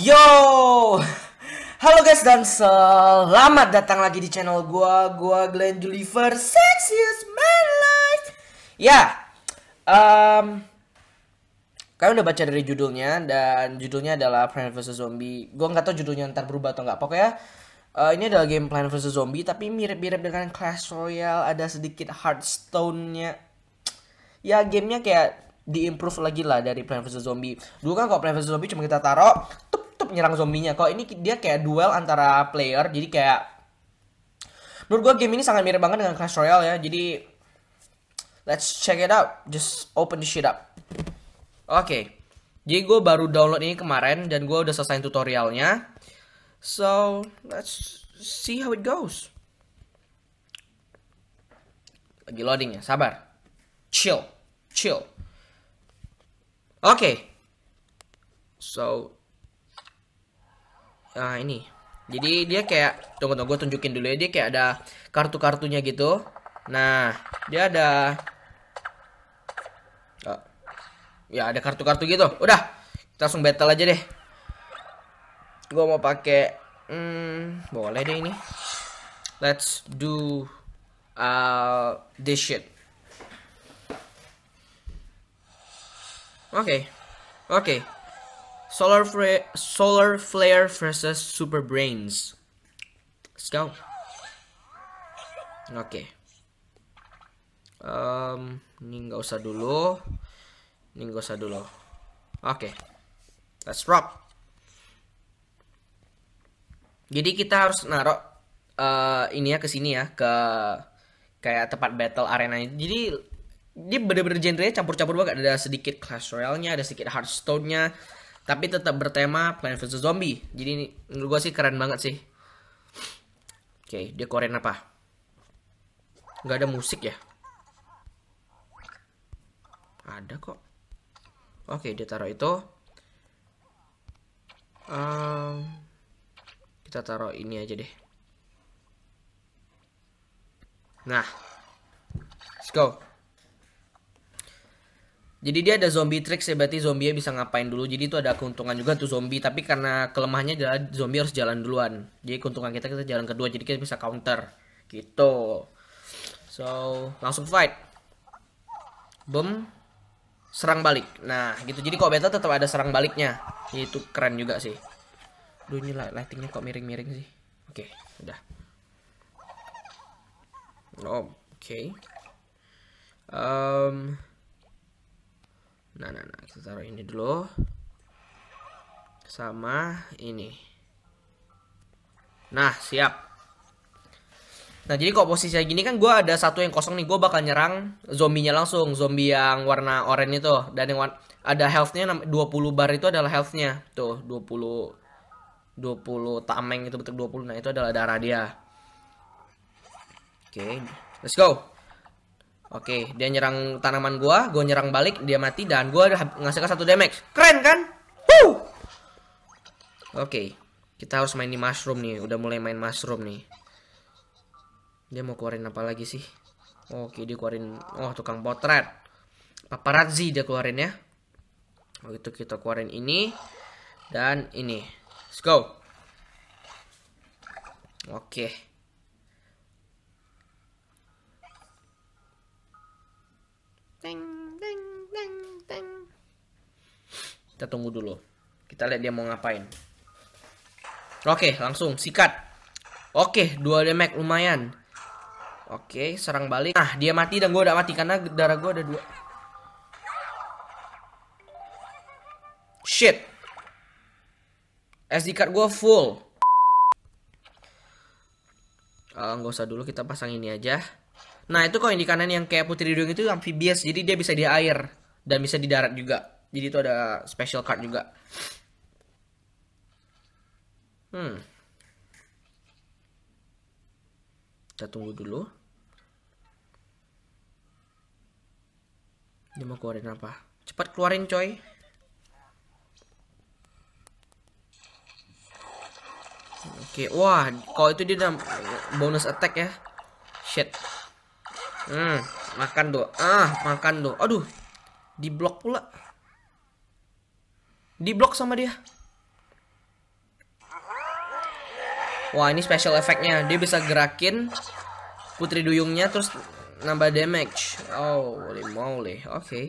Yo, halo guys dan selamat datang lagi di channel gua, gua Glenn Juliver, sexiest man life. Ya, um, kalian udah baca dari judulnya dan judulnya adalah Plan vs Zombie. Gua nggak tau judulnya ntar berubah atau nggak. Pokoknya uh, ini adalah game Plan vs Zombie tapi mirip-mirip dengan Clash Royale, ada sedikit Hearthstone-nya. Ya gamenya kayak diimprove lagi lah dari Plan vs Zombie. Dulu kan kalau Plan vs Zombie cuma kita taro tup tup nyerang zombinya. Kalau ini dia kayak duel antara player, jadi kayak menurut gua game ini sangat mirip banget dengan Clash Royale ya. Jadi let's check it out. Just open the shit up. Oke. Okay. Jadi gua baru download ini kemarin dan gue udah selesai tutorialnya. So, let's see how it goes. Lagi loading ya, sabar. Chill, chill okay. so nah ini jadi dia kayak tunggu tunggu gue tunjukin dulu ya dia kayak ada kartu-kartunya gitu nah dia ada oh, ya ada kartu-kartu gitu udah kita langsung battle aja deh Gue mau pakai hmm, boleh deh ini let's do uh, this shit Oke. Okay. Oke. Okay. Solar flare, Solar Flare versus Super Brains. Let's go. Oke. Okay. Um, ini nggak usah dulu. Ini nggak usah dulu. Oke. Okay. Let's rock. Jadi kita harus narok uh, ini ya ke sini ya ke kayak tempat battle arena ini. Jadi dia bener-bener genre campur-campur banget ada sedikit Clash Royale-nya ada sedikit Hearthstone-nya tapi tetap bertema Planet vs Zombie jadi menurut gue sih keren banget sih oke okay, dia Korean apa nggak ada musik ya ada kok oke okay, dia taruh itu um, kita taruh ini aja deh nah let's go jadi dia ada zombie tricks ya berarti zombie bisa ngapain dulu. Jadi itu ada keuntungan juga tuh zombie tapi karena kelemahannya adalah zombie harus jalan duluan. Jadi keuntungan kita kita jalan kedua jadi kita bisa counter gitu. So, langsung fight. Boom. Serang balik. Nah, gitu. Jadi kok beta tetap ada serang baliknya. Itu keren juga sih. Duh, ini lightingnya kok miring-miring sih. Oke, okay, udah. Oke. Okay. Um, nah nah nah kita taruh ini dulu sama ini nah siap Nah jadi kok posisinya gini kan gue ada satu yang kosong nih Gue bakal nyerang zombinya langsung Zombie yang warna oranye itu Dan yang ada ada healthnya 20 bar itu adalah healthnya Tuh 20 20 tameng itu betul 20 Nah itu adalah darah dia Oke okay. let's go Oke, dia nyerang tanaman gua, gua nyerang balik, dia mati dan gua ngasih ke satu damage. Keren kan? Woo! Oke, kita harus main di mushroom nih, udah mulai main mushroom nih. Dia mau keluarin apa lagi sih? Oke, dia keluarin oh tukang potret. Paparazzi dia keluarin ya. Oh, itu kita keluarin ini dan ini. Let's go. Oke. Teng, teng, teng, teng. Kita tunggu dulu. Kita lihat dia mau ngapain. Oke, langsung sikat. Oke, dua damage lumayan. Oke, serang balik. Nah, dia mati dan gue udah mati karena darah gue ada dua. Shit. SD card gue full. Uh, ah, gak usah dulu, kita pasang ini aja. Nah itu kok yang di kanan yang kayak putri duyung itu amphibious, jadi dia bisa di air dan bisa di darat juga. Jadi itu ada special card juga. Hmm. Kita tunggu dulu. Dia mau keluarin apa? Cepat keluarin coy. Oke, okay. wah, kalau itu dia udah bonus attack ya. Shit. Hmm, makan tuh. Ah, makan tuh. Aduh. Di blok pula. Di blok sama dia. Wah, ini special efeknya. Dia bisa gerakin putri duyungnya terus nambah damage. Oh, holy moly. Oke. Okay.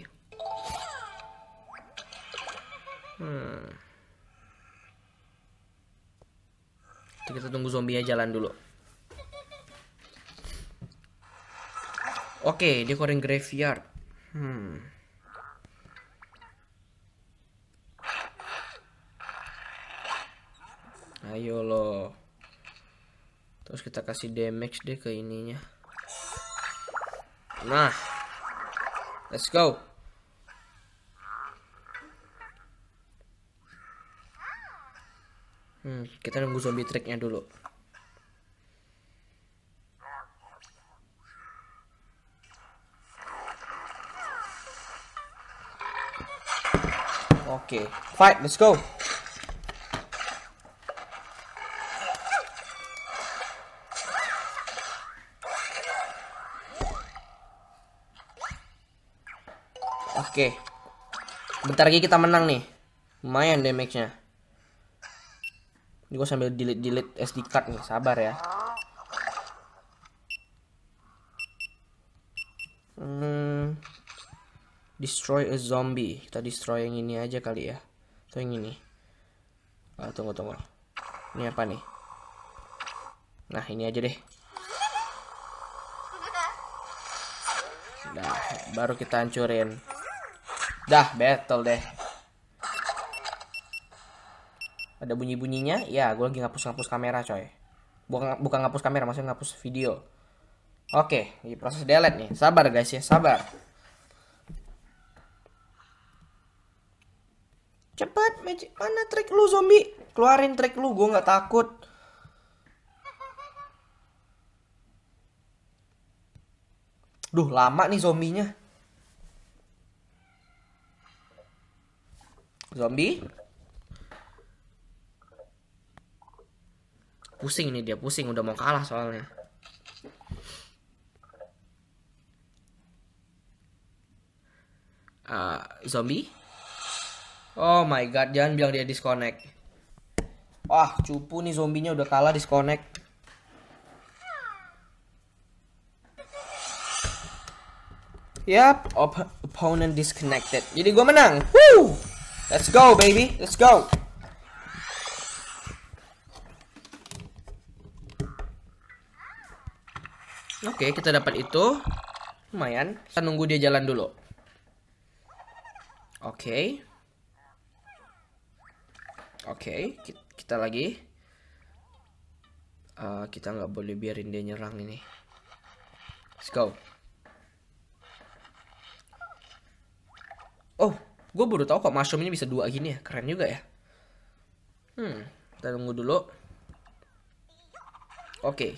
Hmm. Kita tunggu nya jalan dulu. Oke, okay, decoring graveyard. Hmm. Ayo loh. Terus kita kasih damage deh ke ininya. Nah. Let's go. Hmm, kita nunggu zombie tracknya dulu. Okay, fight, let's go. Oke. Okay. Bentar lagi kita menang nih. Lumayan damage-nya. Ini gue sambil delete-delete SD card nih. Sabar ya. Hmm destroy a zombie kita destroy yang ini aja kali ya atau yang ini ah, tunggu tunggu ini apa nih nah ini aja deh dah baru kita hancurin dah battle deh ada bunyi bunyinya ya gue lagi ngapus ngapus kamera coy bukan bukan ngapus kamera maksudnya ngapus video oke okay, proses delete nih sabar guys ya sabar Cepet, magic mana trik lu zombie? Keluarin trik lu, gue nggak takut. Duh, lama nih zombinya. Zombie? Pusing nih dia, pusing udah mau kalah soalnya. Uh, zombie? Oh my god, jangan bilang dia disconnect. Wah, cupu nih zombinya udah kalah disconnect. Yap, op opponent disconnected. Jadi gue menang. Woo! Let's go, baby. Let's go. Oke, okay, kita dapat itu. Lumayan. Kita nunggu dia jalan dulu. Oke. Okay. Oke, okay, kita lagi. Uh, kita nggak boleh biarin dia nyerang ini. Let's go. Oh, gue baru tahu kok mushroom ini bisa dua gini ya. Keren juga ya. Hmm, kita tunggu dulu. Oke, okay.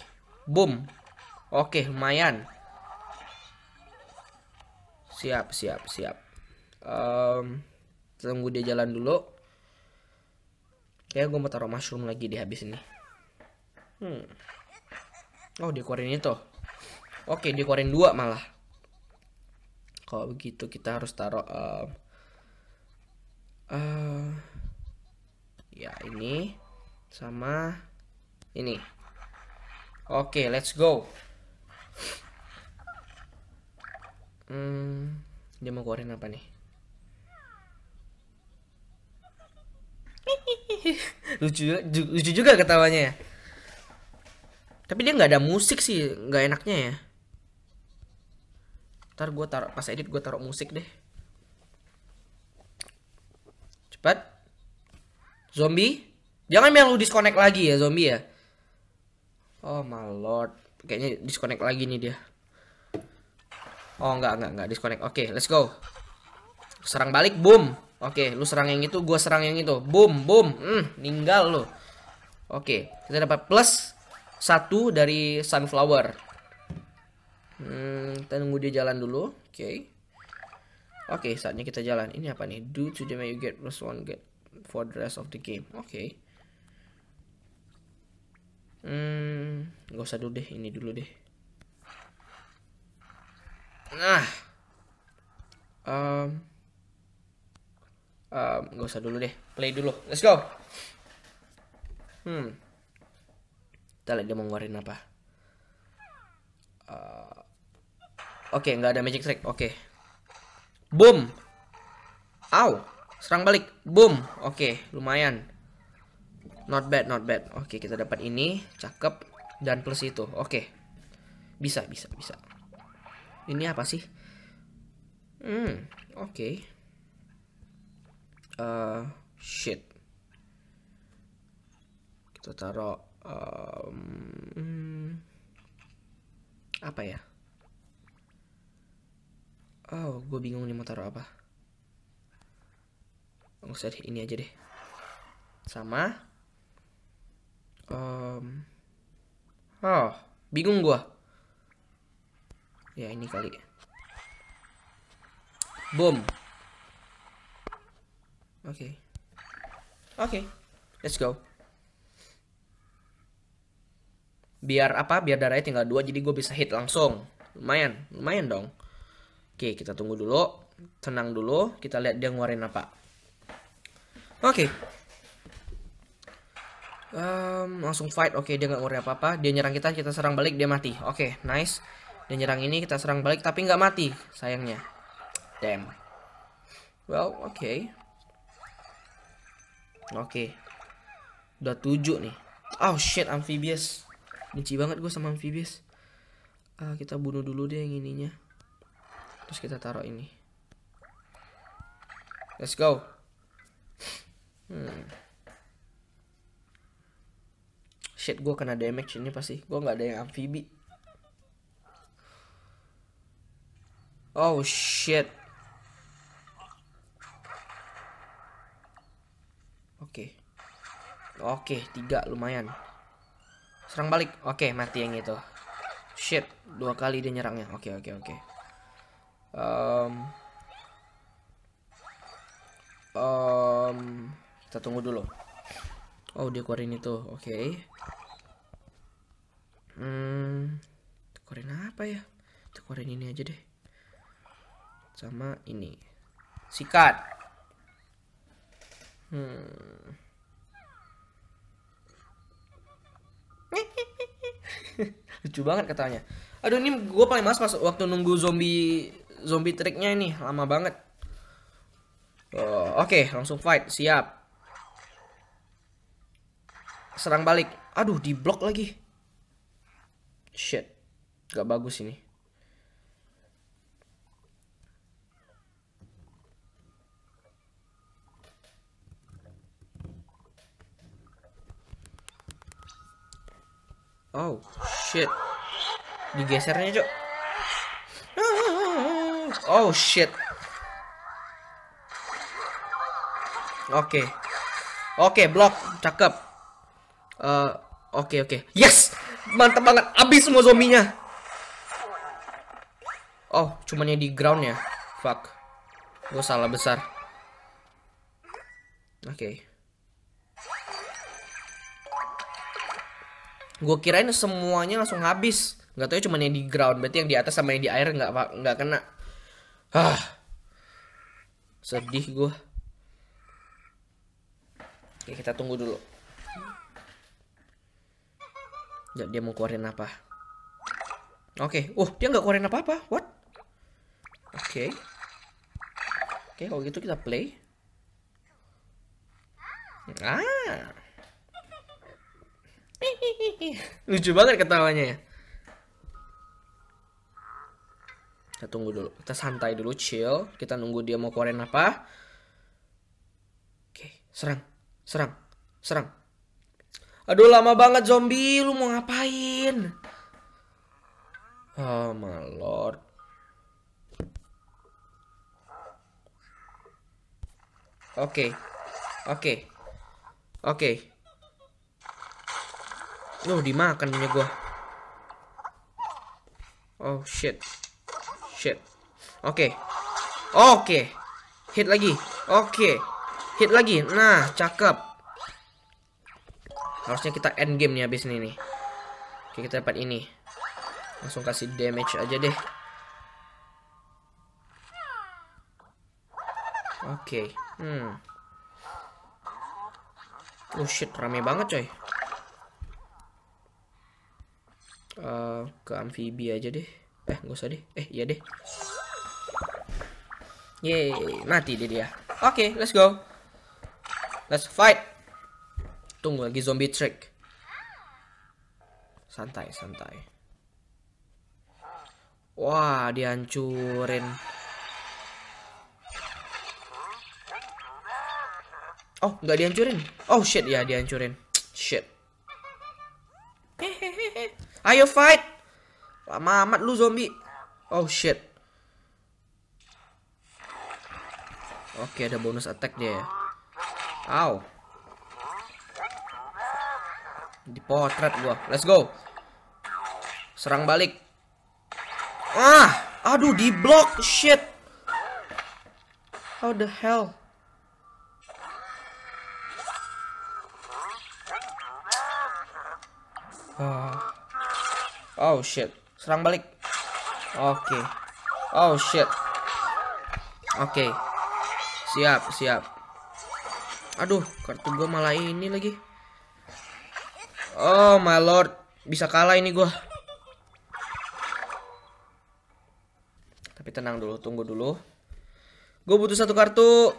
boom. Oke, okay, lumayan. Siap, siap, siap. Um, tunggu dia jalan dulu. Kayak gue mau taruh mushroom lagi di habis ini. Hmm. Oh, dikeluarin itu. Oke, dikeluarin dua malah. Kalau begitu kita harus taruh uh, uh, ya ini sama ini. Oke, let's go. Hmm, dia mau keluarin apa nih? lucu lucu juga ketawanya ya tapi dia nggak ada musik sih nggak enaknya ya ntar gue taruh pas edit gue taruh musik deh cepat zombie jangan bilang lu disconnect lagi ya zombie ya oh my lord kayaknya disconnect lagi nih dia oh nggak nggak nggak disconnect oke okay, let's go serang balik boom Oke, lu serang yang itu, gua serang yang itu. Boom, boom. Hmm, ninggal lu. Oke, kita dapat plus satu dari sunflower. Hmm, kita nunggu dia jalan dulu. Oke. Oke, saatnya kita jalan. Ini apa nih? Do to the you get plus one get for the rest of the game. Oke. Hmm, gak usah dulu deh, ini dulu deh. Nah. Um, um, gak usah dulu deh play dulu let's go hmm kita lihat dia mau ngeluarin apa uh, oke okay, nggak ada magic trick oke okay. boom Ow, serang balik. Boom. Oke, okay, lumayan. Not bad, not bad. Oke, okay, kita dapat ini, cakep dan plus itu. Oke. Okay. Bisa, bisa, bisa. Ini apa sih? Hmm, oke uh, shit kita taruh um, apa ya oh gue bingung nih mau taruh apa nggak usah deh ini aja deh sama um, oh bingung gue ya ini kali boom Okay. Okay. Let's go. Biar apa? Biar darahnya tinggal dua jadi gue bisa hit langsung. Lumayan, lumayan dong. Oke, kita tunggu dulu. Tenang dulu, kita lihat dia ngeluarin apa. Oke. Okay. Um, langsung fight. Oke, okay, dia nggak ngeluarin apa-apa. Dia nyerang kita, kita serang balik, dia mati. Oke, okay, nice. Dia nyerang ini, kita serang balik tapi nggak mati, sayangnya. Damn. Well, oke. Okay. Oke. Okay. Udah 7 nih. Oh shit amphibious. Benci banget gue sama amphibious. Uh, kita bunuh dulu deh yang ininya. Terus kita taruh ini. Let's go. Hmm. Shit, gue kena damage ini pasti. Gue gak ada yang amfibi. Oh shit. Oke, tiga lumayan. Serang balik. Oke, mati yang itu. Shit, dua kali dia nyerangnya. Oke, oke, oke. Um, um, kita tunggu dulu. Oh, dia keluarin itu. Oke. Okay. Hmm, keluarin apa ya? Kita keluarin ini aja deh. Sama ini. Sikat. Hmm. lucu banget katanya aduh ini gue paling males pas waktu nunggu zombie zombie triknya ini lama banget uh, oke okay, langsung fight siap serang balik aduh di blok lagi shit gak bagus ini Oh, shit. Digesernya, Cok. Oh, shit. Oke. Okay. Oke, okay, blok. Cakep. Uh, oke, okay, oke. Okay. Yes! Mantap banget. Abis semua zombinya. Oh, cuman yang di ground ya. Fuck. Gue salah besar. Oke. Okay. gue kirain semuanya langsung habis nggak tahu ya, cuma yang di ground berarti yang di atas sama yang di air nggak nggak kena ah sedih gue Oke, kita tunggu dulu nggak dia mau keluarin apa oke okay. uh dia nggak keluarin apa apa what oke okay. oke okay, kalau gitu kita play ah Lucu banget ketawanya ya. Kita tunggu dulu. Kita santai dulu, chill. Kita nunggu dia mau keluarin apa. Oke, serang. Serang. Serang. Aduh, lama banget zombie. Lu mau ngapain? Oh my lord. Oke. Oke. Oke. Oh, dimakan punya gua. Oh, shit. Shit. Oke. Okay. Oke. Okay. Hit lagi. Oke. Okay. Hit lagi. Nah, cakep. Harusnya kita end game nih habis ini nih. Oke, kita dapat ini. Langsung kasih damage aja deh. Oke. Okay. Hmm. Oh shit, rame banget coy. Eh, ke amfibi aja deh eh nggak usah deh eh iya deh Yeay, mati deh dia oke let's go let's fight tunggu lagi zombie trick santai santai wah dihancurin oh nggak dihancurin oh shit ya dihancurin shit Ayo fight. Lama amat lu zombie. Oh shit. Oke, ada bonus attack dia ya. Ow. potret gua. Let's go. Serang balik. Ah, aduh di block shit. How the hell? Ah. Oh shit. Serang balik. Oke. Okay. Oh shit. Oke. Okay. Siap, siap. Aduh, kartu gue malah ini lagi. Oh my lord, bisa kalah ini gue. Tapi tenang dulu, tunggu dulu. Gue butuh satu kartu.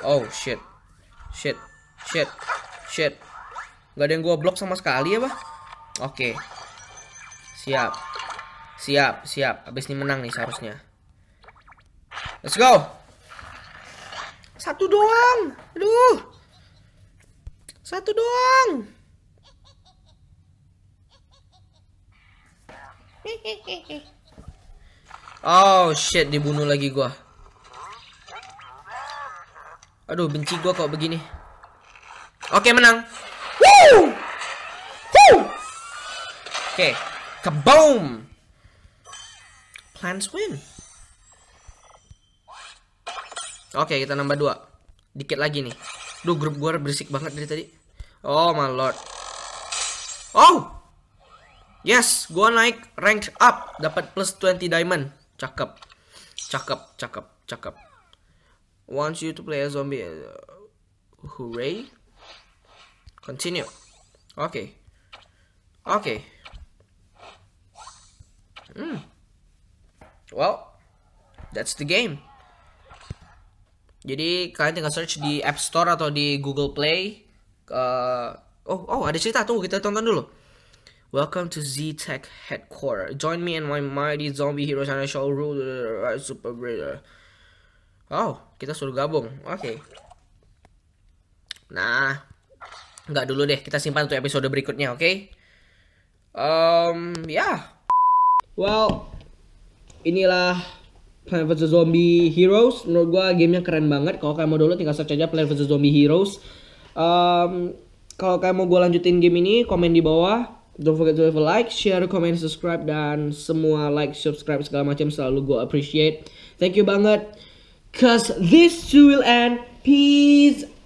Oh shit, shit, shit, shit. Gak ada yang gue blok sama sekali ya, bah? Oke. Siap. Siap, siap. Abis ini menang nih seharusnya. Let's go. Satu doang. Aduh. Satu doang. Oh shit, dibunuh lagi gua. Aduh, benci gua kok begini. Oke, menang. Okay. Kaboom! Plants win. Oke, okay, kita nambah dua. Dikit lagi nih. Duh, grup gue berisik banget dari tadi. Oh my lord. Oh! Yes, gue naik rank up. Dapat plus 20 diamond. Cakep. Cakep, cakep, cakep. Wants you to play a zombie. Uh, hooray. Continue. Oke. Okay. Oke. Okay. Mm. Well, that's the game. Jadi kalian tinggal search di App Store atau di Google Play. Uh, oh, oh ada cerita tuh kita tonton dulu. Welcome to Z Tech Headquarter. Join me and my mighty zombie heroes and I shall rule the super breeder. Oh, kita suruh gabung. Oke. Okay. Nah, nggak dulu deh. Kita simpan untuk episode berikutnya, oke? Okay? Um, ya. Yeah. Well, inilah Plan vs Zombie Heroes. Menurut game yang keren banget. Kalau kalian mau download tinggal search aja Plan vs Zombie Heroes. Um, kalau kalian mau gue lanjutin game ini, komen di bawah. Don't forget to leave a like, share, comment, subscribe, dan semua like, subscribe, segala macam selalu gue appreciate. Thank you banget. Cause this too will end. Peace